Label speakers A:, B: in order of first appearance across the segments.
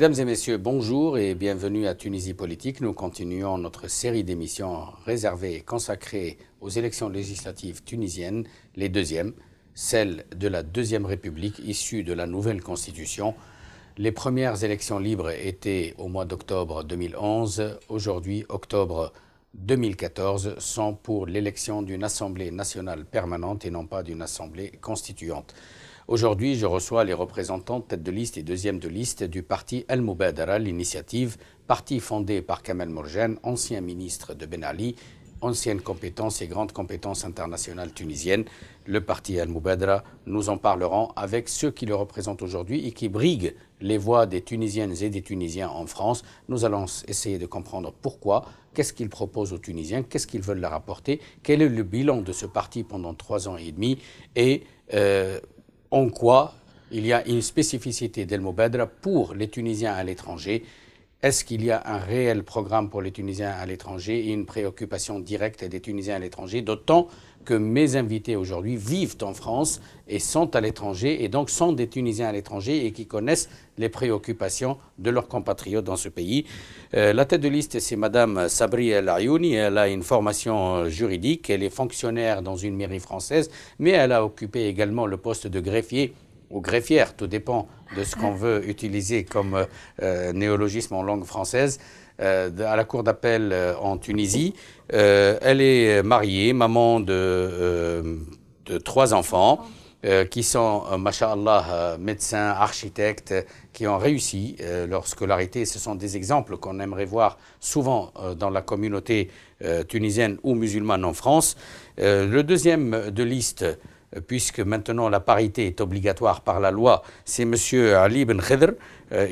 A: Mesdames et messieurs, bonjour et bienvenue à Tunisie Politique. Nous continuons notre série d'émissions réservées et consacrées aux élections législatives tunisiennes, les deuxièmes, celles de la Deuxième République issue de la nouvelle Constitution. Les premières élections libres étaient au mois d'octobre 2011. Aujourd'hui, octobre 2014 sont pour l'élection d'une Assemblée nationale permanente et non pas d'une Assemblée constituante. Aujourd'hui, je reçois les représentants tête de liste et deuxième de liste du parti al Moubadara, l'initiative, parti fondé par Kamel Morgen, ancien ministre de Ben Ali, ancienne compétence et grande compétence internationale tunisienne. Le parti al Moubadra, nous en parlerons avec ceux qui le représentent aujourd'hui et qui briguent les voix des Tunisiennes et des Tunisiens en France. Nous allons essayer de comprendre pourquoi, qu'est-ce qu'ils proposent aux Tunisiens, qu'est-ce qu'ils veulent leur apporter, quel est le bilan de ce parti pendant trois ans et demi et euh, en quoi il y a une spécificité d'El Moubadra pour les Tunisiens à l'étranger Est-ce qu'il y a un réel programme pour les Tunisiens à l'étranger et une préoccupation directe des Tunisiens à l'étranger D'autant que mes invités aujourd'hui vivent en France et sont à l'étranger, et donc sont des Tunisiens à l'étranger et qui connaissent les préoccupations de leurs compatriotes dans ce pays. Euh, la tête de liste, c'est Madame Sabri El Ayouni. Elle a une formation euh, juridique, elle est fonctionnaire dans une mairie française, mais elle a occupé également le poste de greffier ou greffière, tout dépend de ce qu'on veut utiliser comme euh, néologisme en langue française. Euh, à la cour d'appel euh, en Tunisie. Euh, elle est mariée, maman de, trois enfants. qui sont, machallah médecins, architectes, qui ont réussi leur scolarité. Ce sont des exemples qu'on aimerait voir souvent dans la communauté tunisienne ou musulmane en France. le deuxième de liste, puisque maintenant la parité est obligatoire par la loi, c'est M. Ali Ben Khedr.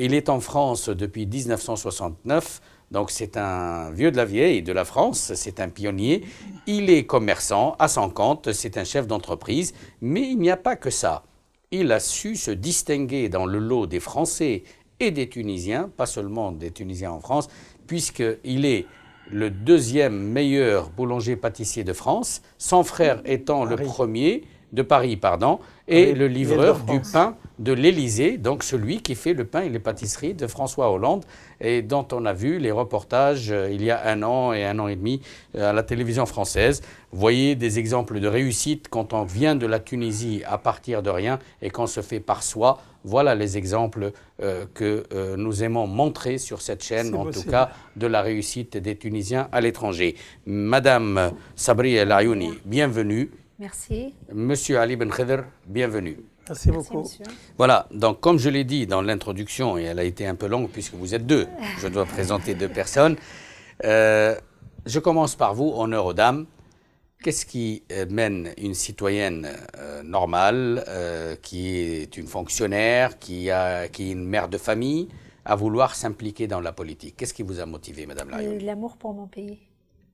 A: il est en France depuis 1969. Donc c'est un vieux de la vieille de la France, c'est un pionnier, il est commerçant à son compte, c'est un chef d'entreprise, mais il n'y a pas que ça. Il a su se distinguer dans le lot des Français et des Tunisiens, pas seulement des Tunisiens en France, puisqu'il est le deuxième meilleur boulanger-pâtissier de France, son frère étant le premier de Paris, pardon, et ah le livreur du pain de l'Élysée, donc celui qui fait le pain et les pâtisseries de François Hollande, et dont on a vu les reportages euh, il y a un an et un an et demi euh, à la télévision française. voyez des exemples de réussite quand on vient de la Tunisie à partir de rien et qu'on se fait par soi. Voilà les exemples euh, que nous aimons montrer sur cette chaîne, en tout cas de la réussite des Tunisiens à l'étranger. Madame Sabri El Ayouni, bienvenue. Merci. Monsieur Ali Ben Khedr, bienvenue. Merci beaucoup. voilà, donc comme je l'ai dit dans l'introduction, et elle a été un peu longue puisque vous êtes deux, je dois présenter deux personnes. Euh, je commence par vous, honneur aux dames. Qu'est-ce qui euh, mène une citoyenne euh, normale, qui est une fonctionnaire, qui, est une mère de famille, à vouloir s'impliquer dans la politique Qu'est-ce qui vous a motivé, Madame Larion
B: L'amour pour mon pays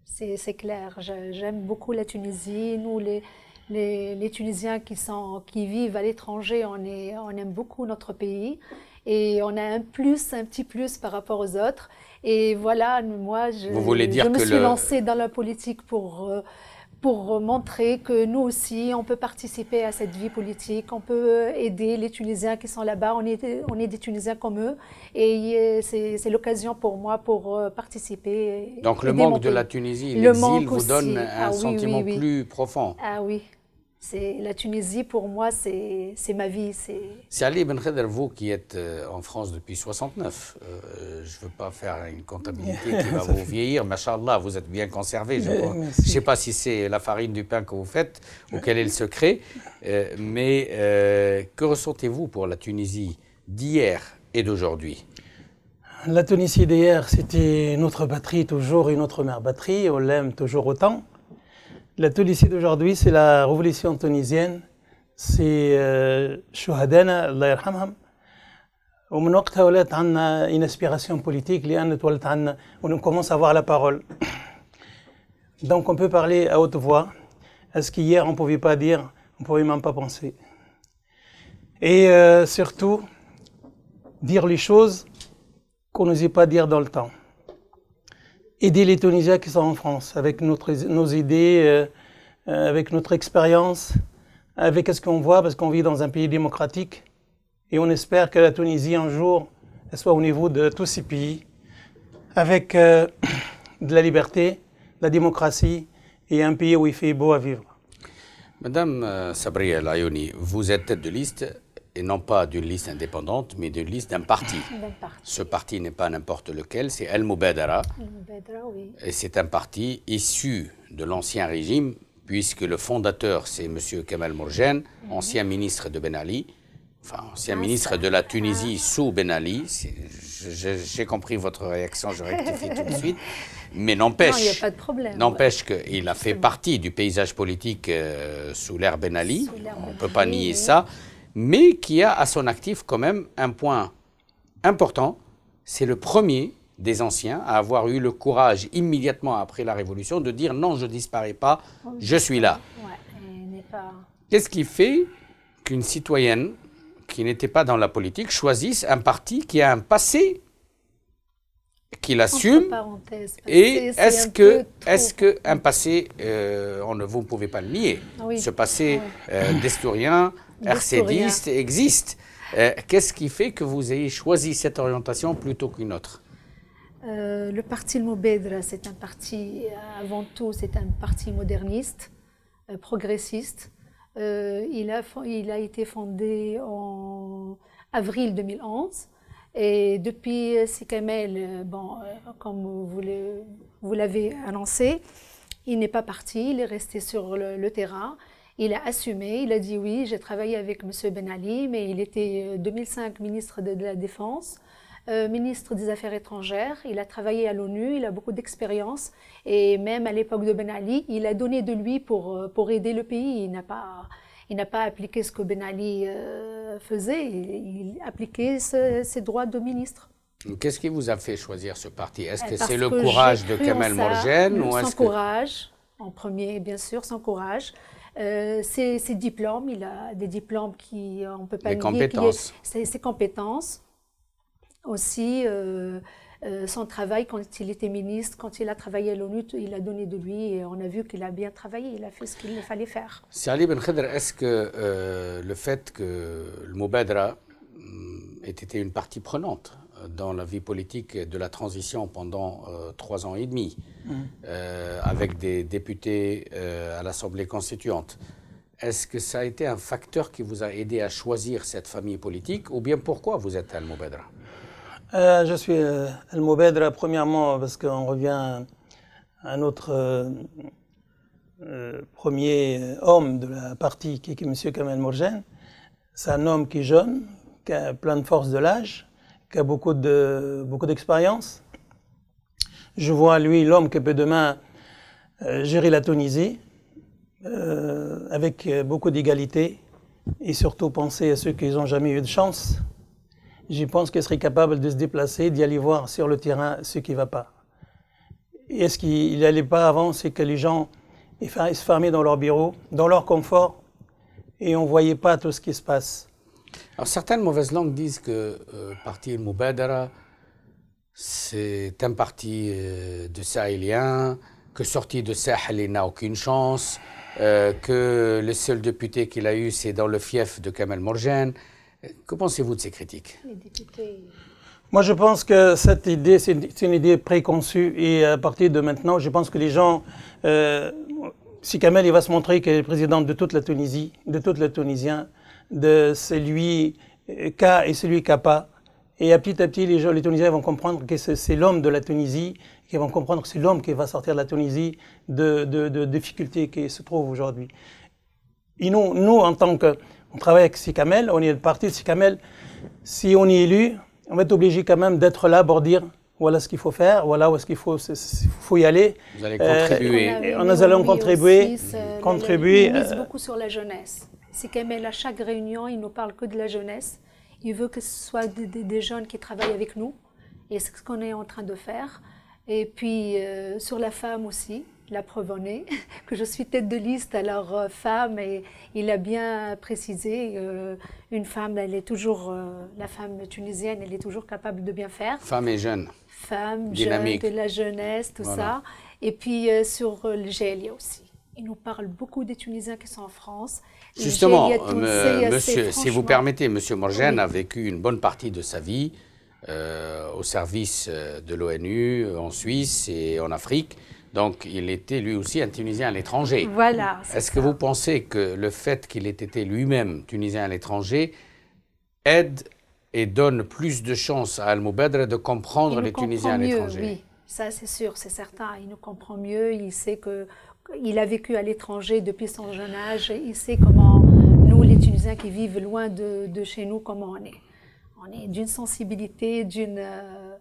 B: c'est clair. J'aime beaucoup la Tunisie. Nous, les, les, Tunisiens qui, sont, qui vivent à l'étranger, on, on aime beaucoup notre pays et on a un plus, un petit plus par rapport aux autres. Et voilà, moi, je, dire je me suis lancée dans la politique pour... Euh, pour montrer que nous aussi, on peut participer à cette vie politique, on peut aider les Tunisiens qui sont là-bas, on est, on est des Tunisiens comme eux, et euh, c'est l'occasion pour moi pour euh, participer. Donc le manque de la Tunisie, l'exil vous donne un ah sentiment plus profond. Ah oui, c'est la Tunisie pour moi, c'est ma vie.
A: C'est Ali Ben Khedr, vous qui êtes euh, en France depuis 69. Euh, euh, je ne veux pas faire une comptabilité qui va vous vieillir. Machallah, vous êtes bien conservé. Je ne sais pas si c'est la farine du pain que vous faites ou quel est le secret. mais que ressentez-vous pour la Tunisie d'hier et d'aujourd'hui
C: La Tunisie d'hier, c'était notre batterie toujours une autre mère batterie. On l'aime toujours autant. La Tunisie d'aujourd'hui, c'est la révolution tunisienne. C'est شهدانا Au où a une aspiration politique on commence à avoir la parole. Donc on peut parler à haute voix. est ce qu'hier on ne pouvait pas dire, on ne pouvait même pas penser. Et euh, surtout, dire les choses qu'on n'osait pas dire dans le temps aider les Tunisiens qui sont en France avec nos idées, euh, euh, avec notre expérience, avec ce qu'on voit, parce qu'on vit dans un pays démocratique. Et on espère que la Tunisie, un jour, soit au niveau de tous ces pays, avec euh, de la liberté, de la démocratie et un pays où il fait beau à vivre.
A: Madame Sabriel Ayouni, vous êtes tête de liste et non pas d'une liste indépendante, mais d'une liste d'un parti. Ce parti n'est pas n'importe lequel, c'est El Moubedara. Et c'est un parti issu de l'ancien régime, puisque le fondateur, c'est M. Kemal Mourjen, mhm. ancien ministre de Ben Ali, enfin, ancien ah, ministre de la Tunisie ah. sous Ben Ali. J'ai compris votre réaction, je rectifie tout de suite. Mais n'empêche, n'empêche qu'il a fait partie du paysage politique euh, sous l'ère Ben Ali. On ne ben peut pas nier ça mais qui a à son actif quand même un point important. C'est le premier des anciens à avoir eu le courage immédiatement après la Révolution de dire non, je ne disparais pas, je suis là. Qu'est-ce qui fait qu'une citoyenne qui n'était pas dans la politique choisisse un parti qui a un passé qu'il assume
B: et est-ce que est-ce
A: que un passé euh, on ne vous pouvez pas le nier ce passé euh, d'historien RCDiste existe. Euh, qu'est-ce qui fait que vous ayez choisi cette orientation plutôt qu'une autre
B: euh, Le parti Le Moubedra, c'est un parti, euh, avant tout, c'est un parti moderniste, progressiste. il, a, il a été fondé en avril 2011. Et depuis Sikamel, bon, comme vous l'avez annoncé, il n'est pas parti, il est resté sur le terrain. Il a assumé, il a dit oui, j'ai travaillé avec M. Ben Ali, mais il était 2005 euh, ministre de, la Défense, euh, ministre des Affaires étrangères, il a travaillé à l'ONU, il a beaucoup d'expérience, et même à l'époque de Ben Ali, il a donné de lui pour, euh, pour aider le pays, il n'a pas... pas appliqué ce que Ben Ali faisait, il, appliquait ses droits de ministre.
A: Qu'est-ce qui vous a fait choisir ce parti Est-ce eh, que c'est le courage de Kamal Morgen ou est-ce
B: courage, en premier, bien sûr, sans courage ses, euh, diplômes, il a des diplômes qui, euh, on peut pas nier, ses, compétences, aussi euh, son travail quand il était ministre, quand il a travaillé à l'ONU, il a donné de lui et on a vu qu'il a bien travaillé, il a fait ce qu'il fallait faire.
A: Si Ali Ben Khedr, est-ce que le fait que le Moubadra hum, ait été une partie prenante dans la vie politique de la transition pendant euh, trois ans et demi, mmh. euh, avec des députés euh, à l'Assemblée constituante. Est-ce que ça a été un facteur qui vous a aidé à choisir cette famille politique ou bien pourquoi vous êtes Al-Moubedra
C: Je suis Al-Moubedra premièrement parce qu'on revient à notre premier homme de la partie qui est M. Kamel Morgen. C'est un homme qui est jeune, qui a plein de force de l'âge, qui a beaucoup de beaucoup d'expérience. Je vois lui l'homme qui peut demain euh, gérer la Tunisie euh, avec euh, beaucoup d'égalité et surtout penser à ceux qui n'ont jamais eu de chance. Je pense qu'il serait capable de se déplacer, d'y aller voir sur le terrain ce qui ne va pas. Et ce qu'il n'allait pas avant, c'est que les gens ils se fermaient dans leur bureau, dans leur confort, et on ne voyait pas tout ce qui se passe certaines mauvaises
A: langues disent que le euh, parti Moubadara, c'est un parti euh, de sahélien, que sorti de Sahel, n'a aucune chance, euh, que le seul député qu'il a eu, c'est dans le fief de Kamel Morgen. Que pensez-vous de ces critiques
C: Moi, je pense que cette idée, c'est une idée préconçue. Et à partir de maintenant, je pense que les gens. si Kamel, il va se montrer qu'il est président de toute la Tunisie, de tout le Tunisien, de celui euh, K et celui n'a pas. Et à petit à petit, les, gens, les Tunisiens vont comprendre que c'est l'homme de la Tunisie, qui vont comprendre que c'est l'homme qui va sortir de la Tunisie de, de, difficultés qui se trouvent aujourd'hui. nous, nous, en tant que. On travaille avec Sikamel, on est le parti de Sikamel. Si on est élu, on va être obligé quand même d'être là pour dire voilà ce qu'il faut faire, voilà où est-ce qu'il faut, faut, y aller. Vous allez contribuer. Euh, on, nous allons contribuer. contribuer euh, beaucoup
B: sur la jeunesse. C'est qu'Emel, à chaque réunion, il nous parle que de la jeunesse. Il veut que ce soit des, jeunes qui travaillent avec nous. Et c'est ce qu'on est en train de faire. Et puis, euh, sur la femme aussi, la preuve que je suis tête de liste, alors euh, femme, et il a bien précisé, euh, une femme, elle est toujours, la femme tunisienne, elle est toujours capable de bien faire. Femme et jeune. Femme, jeune, de la jeunesse, tout ça. Et puis sur le GLIA aussi. Il nous parle beaucoup des Tunisiens qui sont en France Justement, monsieur, si vous permettez,
A: monsieur Morgène a vécu une bonne partie de sa vie euh, au service euh, de l'ONU euh, en Suisse et en Afrique. Donc, il était lui aussi un Tunisien à l'étranger.
B: Voilà. Est-ce que vous
A: pensez que le fait qu'il ait été lui-même Tunisien à l'étranger aide et donne plus de chances à Al-Moubadre de comprendre les Tunisiens à l'étranger Oui,
B: ça c'est sûr, c'est certain. Il nous comprend mieux, il sait que il a vécu à l'étranger depuis son jeune âge, il sait qui vivent loin de, de chez nous, comment on est. On est d'une sensibilité, d'une. Euh,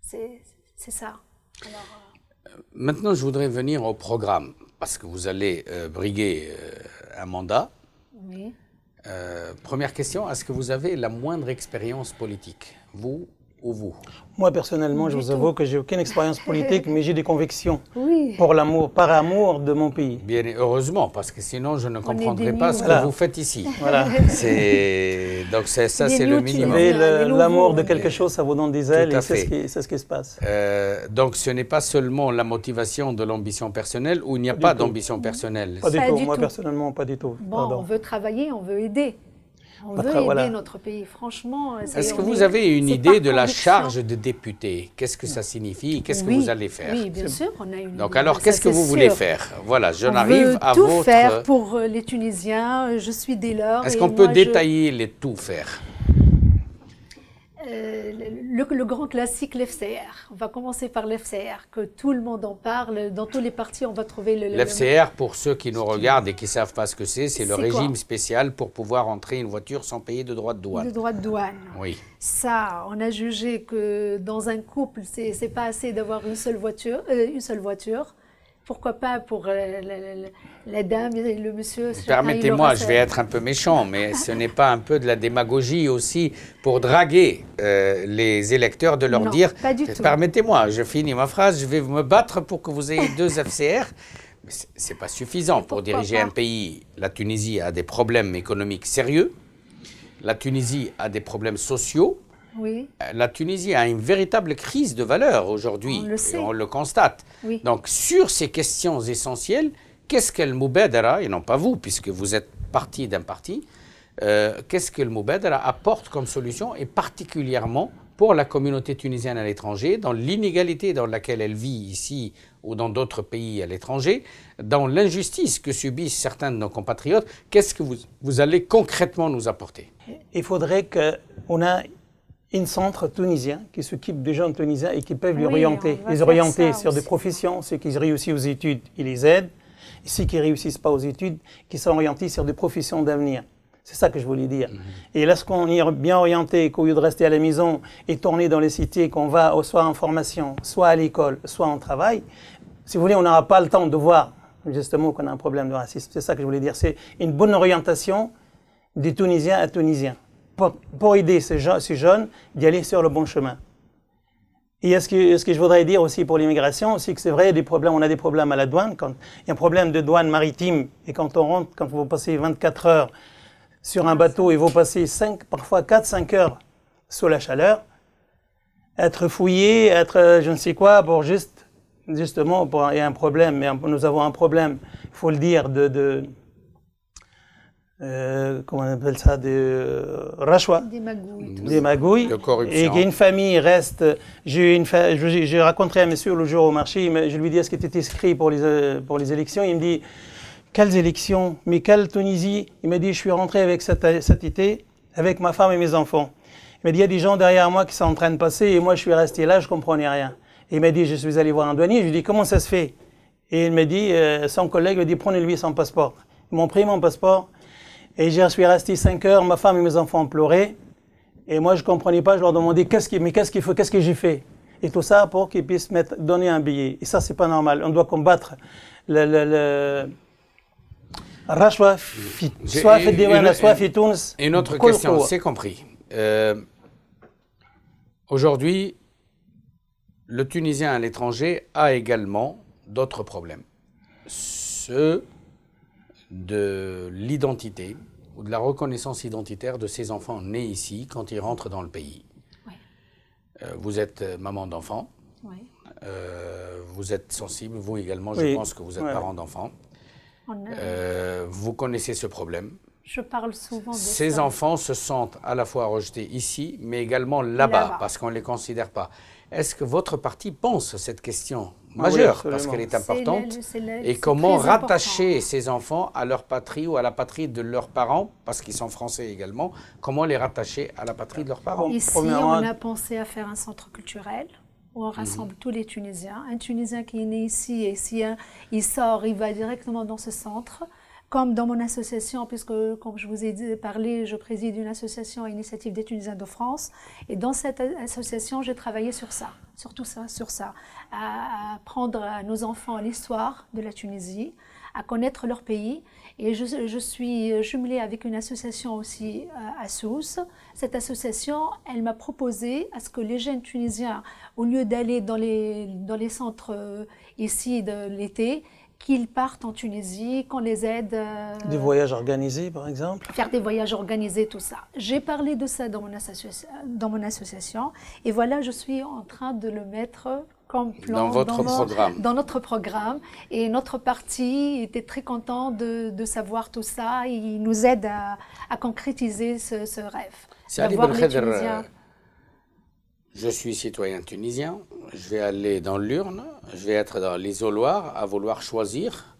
B: c'est ça. Euh,
A: Maintenant, je voudrais venir au programme, parce que vous allez euh, briguer un mandat. Oui. première question, est-ce que vous avez la moindre expérience politique, vous, vous
C: Moi, personnellement, je vous avoue que j'ai aucune expérience politique, mais j'ai des convictions pour l'amour, par amour de mon pays.
A: Bien, heureusement, parce que sinon, je ne comprendrais pas ce que vous faites ici. Voilà. Donc, ça, c'est le minimum. L'amour de quelque
C: chose, ça vous donne des ailes, et c'est ce, qui se passe.
A: Euh, donc, ce n'est pas seulement la motivation de l'ambition personnelle, ou il n'y a pas, d'ambition personnelle Pas du tout. Moi,
C: personnellement, pas du tout. Bon, on
B: veut travailler, on veut aider. On veut aider notre pays, franchement.
A: Euh, Est-ce que vous avez une idée de la charge de député Qu'est-ce que ça signifie Qu'est-ce que vous allez faire Oui, bien sûr, on a une. Donc alors, qu'est-ce que vous voulez faire Voilà, je n'arrive à tout faire
B: pour euh, les Tunisiens. Je suis dès lors. Est-ce qu'on peut détailler
A: les tout faire
B: euh, le, grand classique, l'FCR. On va commencer par l'FCR, que tout le monde en parle. Dans tous les partis, on va trouver le. L'FCR,
A: pour ceux qui nous regardent et qui ne savent pas ce que c'est, c'est le régime spécial pour pouvoir entrer une voiture sans payer de droits de douane. De
B: droits de douane. Oui. Ça, on a jugé que dans un couple, c'est pas assez d'avoir une seule voiture. Euh, une seule voiture pourquoi pas pour euh, la, dames dame et le monsieur Permettez-moi, je vais
A: être un peu méchant, mais ce n'est pas un peu de la démagogie aussi pour draguer euh, les électeurs, de leur dire Permettez-moi, je finis ma phrase, je vais me battre pour que vous ayez deux FCR. Mais ce n'est pas suffisant pour diriger un pays. La Tunisie a des problèmes économiques sérieux. La Tunisie a des problèmes sociaux euh, la Tunisie a une véritable crise de valeurs aujourd'hui. On, le constate. Donc, sur ces questions essentielles, qu'est-ce qu'elle Moubedra, et non pas vous, puisque vous êtes parti d'un parti, euh, qu'est-ce que le apporte comme solution, et particulièrement pour la communauté tunisienne à l'étranger, dans l'inégalité dans laquelle elle vit ici ou dans d'autres pays à l'étranger, dans l'injustice que subissent certains de nos compatriotes, qu'est-ce que vous, vous allez concrètement nous apporter
C: Il faudrait qu'on a un centre tunisien qui s'occupe des jeunes tunisiens et qui peuvent les orienter, les orienter sur des professions, ceux qui réussissent aux études, ils les aident, et ceux qui ne réussissent pas aux études, qui sont orientés sur des professions d'avenir. C'est ça que je voulais dire. Mhm. Et lorsqu'on est bien orienté, qu'au lieu de rester à la maison et tourner dans les cités, qu'on va soit en formation, soit à l'école, soit en travail, si vous voulez, on n'aura pas le temps de voir justement qu'on a un problème de racisme. C'est ça que je voulais dire. C'est une bonne orientation des Tunisiens à Tunisiens pour, aider ces, gens, jeunes d'y aller sur le bon chemin. Et ce, que, ce que je voudrais dire aussi pour l'immigration, c'est que c'est vrai, des problèmes, on a des problèmes à la douane. Quand il y a un problème de douane maritime, et quand on rentre, quand vous passez 24 heures sur un bateau et vous passez parfois 4-5 heures sous la chaleur, être fouillé, être euh, je ne sais quoi, pour juste, justement, pour, il y a un problème, mais nous avons un problème, il faut le dire, de euh, comment on appelle ça, Des euh, magouilles. Des magouilles. Et une famille reste. J'ai une à rencontré un monsieur le jour au marché, je lui dis est-ce qui était écrit inscrit pour les, euh, pour les élections Il me dit quelles élections Mais quelle Tunisie Il m'a dit je suis rentré avec cette, été, avec ma femme et mes enfants. Il m'a dit il y a des gens derrière moi qui sont en train de passer et moi je suis resté là, je comprenais rien. il m'a dit je suis allé voir un douanier, je lui ai dit comment ça se fait Et il m'a dit son collègue m'a dit prenez-lui son passeport. Ils m'ont pris mon passeport. Et je suis resté 5 heures, ma femme et mes enfants pleuraient. Et moi, je ne comprenais pas, je leur demandais, qu'est-ce qui, mais qu'est-ce qu'il faut, qu'est-ce que j'ai fait Et tout ça pour qu'ils puissent mettre, donner un billet. Et ça, c'est pas normal. On doit combattre le, le, Une autre question, c'est
A: compris. Euh, aujourd'hui, le Tunisien à l'étranger a également d'autres problèmes. Ce de l'identité ou de la reconnaissance identitaire de ces enfants nés ici quand ils rentrent dans le pays. Euh, vous êtes euh, maman d'enfant. Euh, vous êtes sensible, vous également, je pense que vous êtes parent d'enfant. vous connaissez ce problème.
B: Je parle souvent de Ces enfants
A: se sentent à la fois rejetés ici, mais également là-bas, parce qu'on ne les considère pas. Est-ce que votre parti pense cette question ah majeure, parce qu'elle est importante. et comment rattacher ces enfants à leur patrie ou à la patrie de leurs parents, parce qu'ils sont français également, comment les rattacher à la patrie de leurs parents Ici, on a
B: pensé à faire un centre culturel où on rassemble mhm. tous les Tunisiens. Un Tunisien qui est né ici et si il sort, il va directement dans ce centre comme dans mon association, puisque comme je vous ai parlé, je préside une association à initiative des Tunisiens de France, et dans cette association, j'ai travaillé sur ça, sur tout ça, sur ça, à apprendre à nos enfants l'histoire de la Tunisie, à connaître leur pays. Et je, suis jumelée avec une association aussi euh, à Sousse. Cette association, elle m'a proposé à ce que les jeunes Tunisiens, au lieu d'aller dans les, dans les centres euh, ici de l'été, qu'ils partent en Tunisie, qu'on les aide. Euh, des voyages
C: organisés, par exemple
B: Faire des voyages organisés, tout ça. J'ai parlé de ça dans mon, association et voilà, je suis en train de le mettre comme plan. Dans votre programme. dans notre programme. Et notre parti était très content de, savoir tout ça. Il nous aide à, concrétiser ce, rêve.
A: C'est Ali ben je suis citoyen tunisien, je vais aller dans l'urne, je vais être dans l'isoloir à vouloir choisir.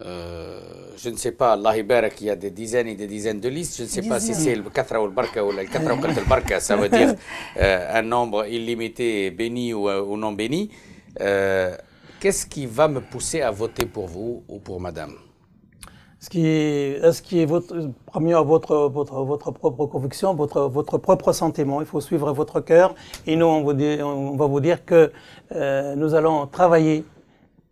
A: Euh, je ne sais pas, Allah il y a des dizaines et des dizaines de listes. Je ne sais pas si c'est le 4 ou le Barca ou le 4 ou le Barca, ça veut dire euh, un nombre illimité béni euh, ou, non béni. Qu'est-ce qui va me pousser à voter pour vous ou pour madame
C: ce qui est, ce qui est votre, premier à votre, votre, votre propre conviction, votre, votre propre sentiment. Il faut suivre votre cœur. Et nous, on, vous on va vous dire que euh, nous allons travailler.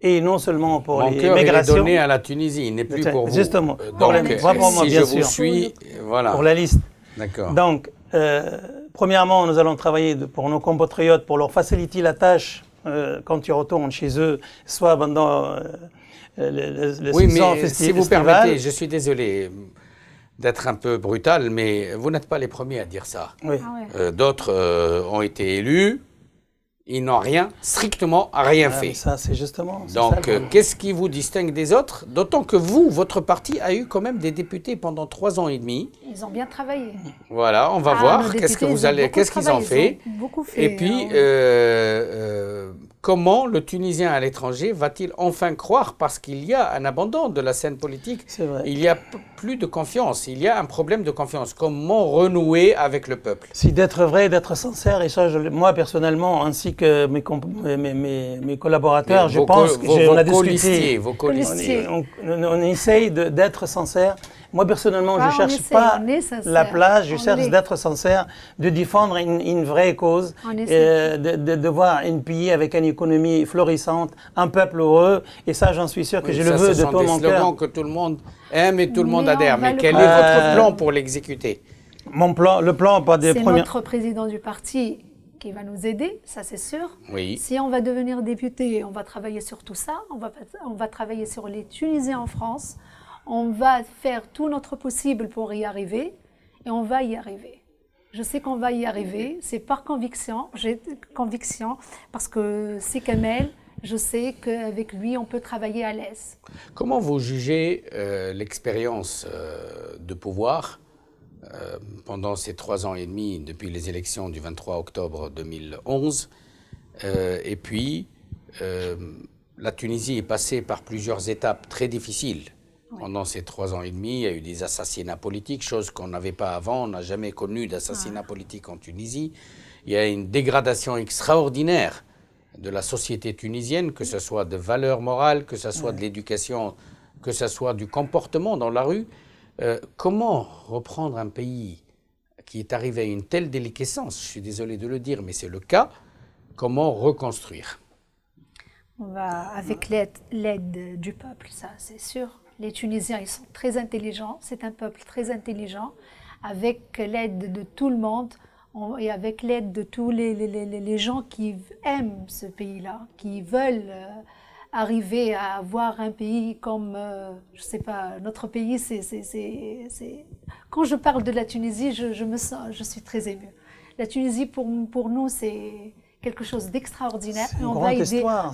C: Et non seulement pour Mon les cœur Est donné à la Tunisie, il n'est plus pour vous. Justement, pour donc, euh, si je vous suis, voilà. pour la liste. D'accord. Donc, euh, premièrement, nous allons travailler pour nos compatriotes, pour leur faciliter la tâche euh, quand ils retournent chez eux, soit pendant euh, oui, mais si vous permettez, je suis
A: désolé d'être un peu brutal, mais vous n'êtes pas les premiers à dire ça. Ah euh, d'autres euh, ont été élus, ils n'ont rien, strictement rien ah, fait. Ça, c'est justement. Donc, euh, qu'est-ce qui vous distingue des autres D'autant que vous, votre parti a eu quand même des députés pendant trois ans et demi.
B: Ils ont bien travaillé.
A: Voilà, on va ah, voir qu'est-ce que vous allez, qu'est-ce qu'ils ont, ont fait. Beaucoup fait. Et puis, hein comment le Tunisien à l'étranger va-t-il enfin croire parce qu'il y a un abandon de la scène politique Il y
C: a plus de confiance, il y a un problème de confiance. Comment renouer avec le peuple Si d'être vrai, d'être sincère, et ça, moi personnellement, ainsi que mes, mes, collaborateurs, je pense qu'on a discuté. Vos on, on, on, essaye d'être sincère moi, personnellement, je ah, ne cherche pas la place, je cherche d'être sincère, de défendre une, vraie cause, euh, de, voir un pays avec une économie florissante, un peuple heureux, et ça, j'en suis sûr que j'ai je le veux de tout mon cœur. que tout le monde aime
A: et tout le monde adhère, mais quel est votre euh, plan
C: pour l'exécuter mon plan, le plan, pas des premiers. C'est notre
B: président du parti qui va nous aider, ça c'est sûr. Si on va devenir député, on va travailler sur tout ça. On va, on va travailler sur les Tunisiens en France on va faire tout notre possible pour y arriver et on va y arriver. Je sais qu'on va y arriver, c'est par conviction, j'ai conviction, parce que c'est Kamel, je sais qu'avec lui, on peut travailler à l'aise.
A: Comment vous jugez euh, l'expérience euh, de pouvoir euh, pendant ces trois ans et demi, depuis les élections du 23 octobre 2011 Et puis, la Tunisie est passée par plusieurs étapes très difficiles pendant ces trois ans et demi, il y a eu des assassinats politiques, chose qu'on n'avait pas avant. On n'a jamais connu d'assassinat ah. politique en Tunisie. Il y a une dégradation extraordinaire de la société tunisienne, que ce soit de valeurs morales, que ce soit de l'éducation, que ce soit du comportement dans la rue. Euh, comment reprendre un pays qui est arrivé à une telle déliquescence Je suis désolé de le dire, mais c'est le cas. Comment reconstruire
B: On va avec l'aide du peuple, ça, c'est sûr. Les Tunisiens, ils sont très intelligents. C'est un peuple très intelligent. Avec l'aide de tout le monde et avec l'aide de tous les, les, les, les, gens qui aiment ce pays-là, qui veulent euh, arriver à avoir un pays comme, euh, je ne sais pas, notre pays, c'est... Quand je parle de la Tunisie, je, je, me sens, je suis très émue. La Tunisie, pour, pour nous, c'est quelque chose d'extraordinaire. On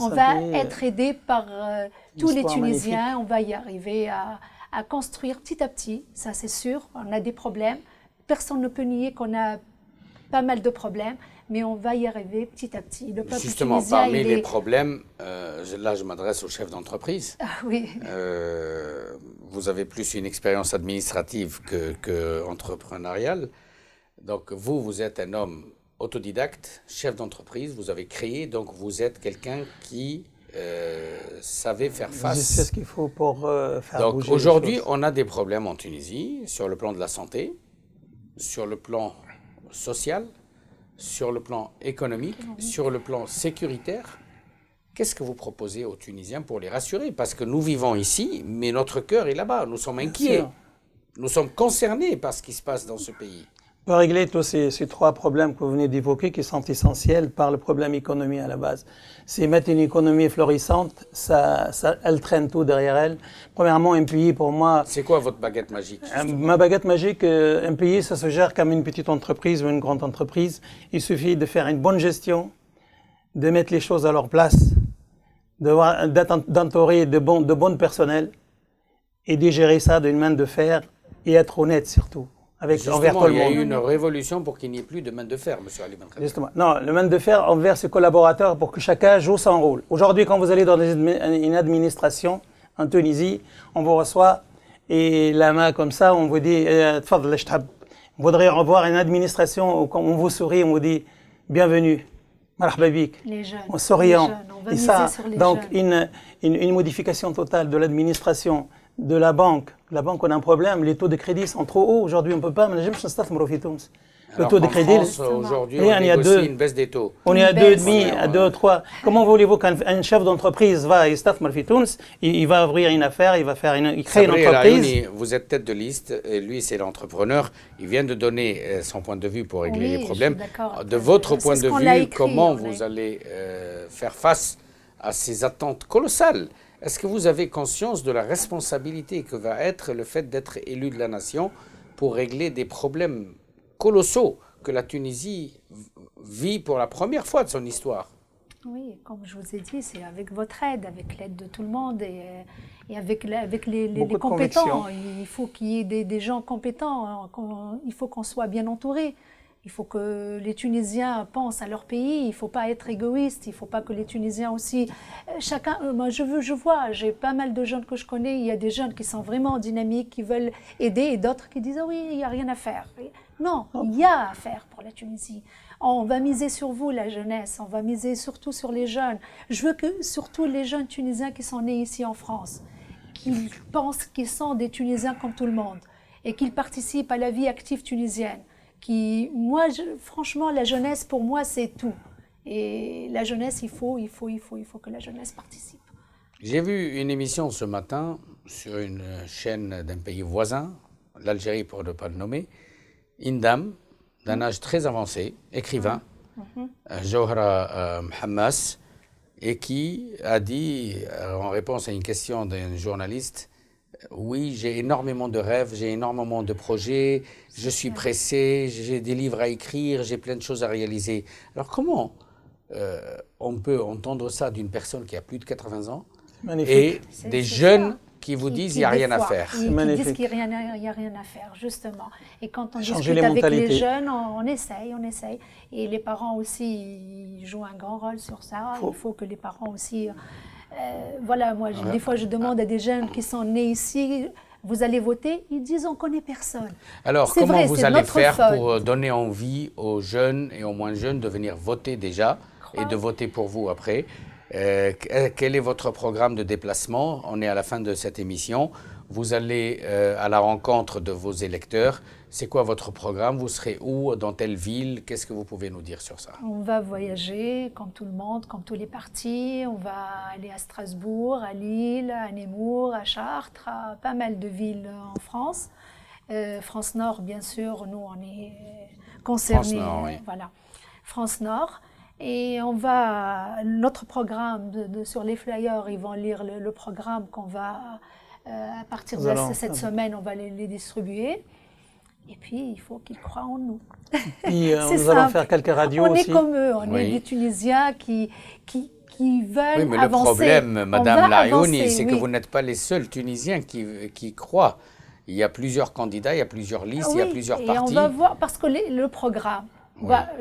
B: va, euh, être aidé par euh, tous les Tunisiens. On va y arriver à, construire petit à petit. Ça, c'est sûr. On a des problèmes. Personne ne peut nier qu'on a pas mal de problèmes, mais on va y arriver petit à petit. Le Justement, parmi les
A: problèmes, euh, là, je m'adresse au chef d'entreprise. Ah oui. vous avez plus une expérience administrative que, que entrepreneuriale. Donc, vous, vous êtes un homme autodidacte, chef d'entreprise, vous avez créé, donc vous êtes quelqu'un qui euh, savait faire face. C'est ce qu'il
C: faut pour euh, faire donc, Aujourd'hui,
A: on a des problèmes en Tunisie sur le plan de la santé, sur le plan social, sur le plan économique, sur le plan sécuritaire. Qu'est-ce que vous proposez aux Tunisiens pour les rassurer Parce que nous vivons ici, mais notre cœur est là-bas. Nous sommes inquiets. Nous sommes concernés par ce qui se passe dans ce pays.
C: Pour régler tous ces, trois problèmes que vous venez d'évoquer qui sont essentiels par le problème économie à la base. C'est mettre une économie florissante, ça, ça, elle traîne tout derrière elle. Premièrement, un pays pour moi... C'est quoi votre baguette magique euh, Ma baguette magique, euh, un pays, ça se gère comme une petite entreprise ou une grande entreprise. Il suffit de faire une bonne gestion, de mettre les choses à leur place, d'entourer de, bons de personnels et de gérer ça d'une main de fer et être honnête surtout avec le monde. Il y a eu une
A: révolution pour qu'il n'y ait plus de main de fer, monsieur Ali
C: Justement. Non, le main de fer envers ses collaborateurs pour que chacun joue son rôle. Aujourd'hui, quand vous allez dans une administration en Tunisie, on vous reçoit et la main comme ça, on vous dit eh, Tfadl, je voudrais revoir une administration où quand on vous sourit, on vous dit bienvenue. Les jeunes, en souriant. et ça, donc Une, une, une modification totale de l'administration de la banque. La banque, on a un problème. Les taux de crédit sont trop hauts. Aujourd'hui, on ne peut pas. Le taux de crédit.
A: Aujourd'hui, on, a deux, une baisse des taux. On est à 2,5,
C: à 2, 3. Comment voulez-vous qu'un chef d'entreprise va à staff Morfitouns il, il va ouvrir une affaire, il va faire une, entreprise Vous
A: êtes tête de liste, lui, c'est l'entrepreneur. Il vient de donner euh, son point de vue pour régler les problèmes. De votre point de vue, comment vous allez euh, faire face à ces attentes colossales est-ce que vous avez conscience de la responsabilité que va être le fait d'être élu de la nation pour régler des problèmes colossaux que la Tunisie vit pour la première fois de son histoire
B: oui, comme je vous ai dit, c'est avec votre aide, avec l'aide de tout le monde et, avec, les, compétents. Il faut qu'il y ait des, des gens compétents, hein, il faut qu'on soit bien entouré. Il faut que les Tunisiens pensent à leur pays. Il ne faut pas être égoïste. Il ne faut pas que les Tunisiens aussi. Euh, chacun, euh, moi, je veux, je vois. J'ai pas mal de jeunes que je connais. Il y a des jeunes qui sont vraiment dynamiques, qui veulent aider, et d'autres qui disent oui, il n'y a rien à faire. Non, il y a à faire pour la Tunisie. On va miser sur vous, la jeunesse. On va miser surtout sur les jeunes. Je veux que surtout les jeunes Tunisiens qui sont nés ici en France, qu'ils pensent qu'ils sont des Tunisiens comme tout le monde et qu'ils participent à la vie active tunisienne qui, moi, franchement, la jeunesse, pour moi, c'est tout. Et la jeunesse, il faut, il faut, il faut, il faut que la jeunesse participe.
A: J'ai vu une émission ce matin sur une chaîne d'un pays voisin, l'Algérie pour ne pas le nommer, une dame d'un mm-hmm. âge très avancé, écrivain, mm mm-hmm. Johra euh, euh, Hamas, et qui a dit, euh, en réponse à une question d'un journaliste, oui, j'ai énormément de rêves, j'ai énormément de projets, je suis pressé, j'ai des livres à écrire, j'ai plein de choses à réaliser. Alors comment euh, on peut entendre ça d'une personne qui a plus de 80 ans et des jeunes qui vous disent il n'y a rien à faire. Ils, disent qu'il
B: n'y a, rien à faire, justement. Et quand on discute avec les jeunes, on, essaye, on essaye. Et les parents aussi jouent un grand rôle sur ça. Il faut que les parents aussi euh, voilà, moi, des fois, je demande à des jeunes qui sont nés ici, vous allez voter, ils disent on connaît personne. Alors comment vous allez faire pour
A: donner envie aux jeunes et aux moins jeunes de venir voter déjà et de voter pour vous après euh, euh, Quel est votre programme de déplacement On est à la fin de cette émission. Vous allez euh, à la rencontre de vos électeurs. C'est quoi votre programme Vous serez où Dans telle ville Qu'est-ce que vous pouvez nous dire sur ça
B: On va voyager comme tout le monde, comme tous les partis. On va aller à Strasbourg, à Lille, à Nemours, à Chartres, à pas mal de villes en France. Euh, France Nord, bien sûr, nous on est concernés. France Nord, oui. Voilà, France Nord. Et on va, notre programme de, sur les flyers, ils vont lire le programme qu'on va euh, à partir de cette semaine, on va les, distribuer. Et puis, il faut qu'ils croient en nous. Et, euh, nous allons
C: faire quelques radios aussi. On est comme eux, on est des
B: Tunisiens qui, qui, veulent avancer. Oui, mais le problème, Madame Layouni, c'est que vous
A: n'êtes pas les seuls Tunisiens qui, qui croient. Il y a plusieurs candidats, il y a plusieurs ah listes, il y a plusieurs partis. Et on va voir,
B: parce que le programme,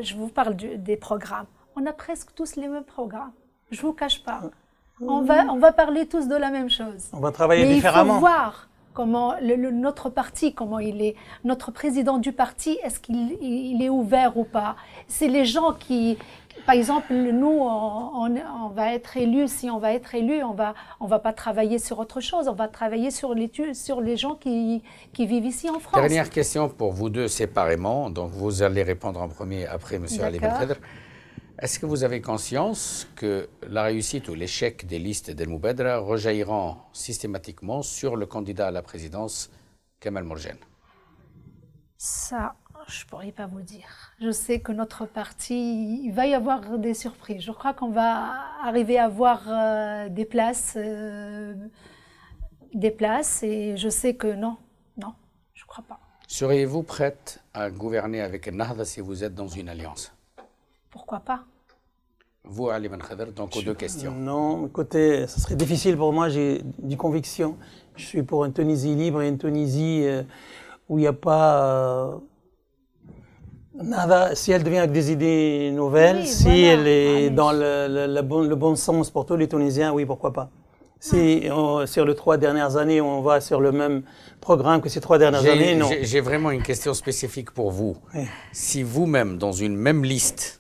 B: je vous parle des programmes, on a presque tous les mêmes programmes. Je ne vous cache pas. Euh, on, va, parler tous de la même chose. On va travailler Mais différemment. Il faut voir comment notre parti, comment il est, notre président du parti, est-ce qu'il est ouvert ou pas C'est les gens qui, par exemple, nous, on, va être élu, si on va être élu, on va, on va pas travailler sur autre chose, on va travailler sur les, sur les gens qui, qui vivent ici en France. Dernière
A: question pour vous deux séparément, donc vous allez répondre en premier après M. Ali est-ce que vous avez conscience que la réussite ou l'échec des listes d'El Moubedra rejailliront systématiquement sur le candidat à la présidence Kamal Morgen
B: Ça, je ne pourrais pas vous dire. Je sais que notre parti, il va y avoir des surprises. Je crois qu'on va arriver à avoir euh, des places, euh, des places, et je sais que non, non, je ne crois pas.
A: Seriez-vous prête à gouverner avec Nahda si vous êtes dans une alliance pourquoi pas Vous, Ali Ben Khader, donc aux deux questions.
C: Non, écoutez, ça serait difficile pour moi, j'ai du conviction. Je suis pour une Tunisie libre et une Tunisie euh, où il n'y a pas. Euh, nada, si elle devient avec des idées nouvelles, si elle est ah, dans le, bon, sens pour tous les Tunisiens, oui, pourquoi pas. Si sur les trois dernières années, on va sur le même programme que ces trois dernières années, non. J'ai
A: vraiment une question spécifique pour vous. Si vous-même, dans une même liste,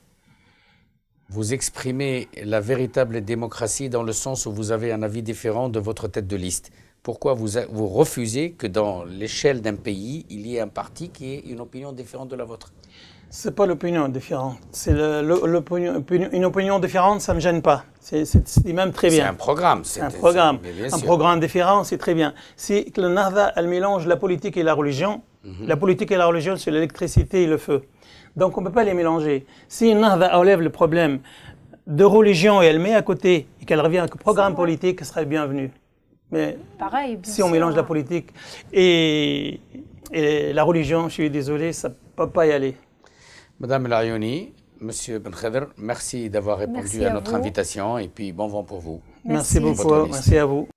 A: vous exprimez la véritable démocratie dans le sens où vous avez un avis différent de votre tête de liste Pourquoi vous, refusez que dans
C: l'échelle d'un pays, il y ait un parti qui ait une opinion différente de la vôtre c'est pas l'opinion différente. C'est une opinion différente, ça me gêne pas. C'est même très bien. C'est un programme. C'est un programme. Un programme différent, c'est très bien. Si le Nahda, elle mélange la politique et la religion, mhm. la politique et la religion, c'est l'électricité et le feu. Donc on ne peut pas les mélanger. Si le Nahda enlève le problème de religion et elle met à côté et qu'elle revient avec un programme politique, ce serait bienvenu. Mais
B: Pareil, si on mélange la
C: politique et, et la religion, je suis désolé, ça ne peut pas y aller. Madame Larioni,
A: Monsieur Ben merci d'avoir répondu à, notre invitation et puis bon vent pour vous. merci beaucoup, merci à
C: vous.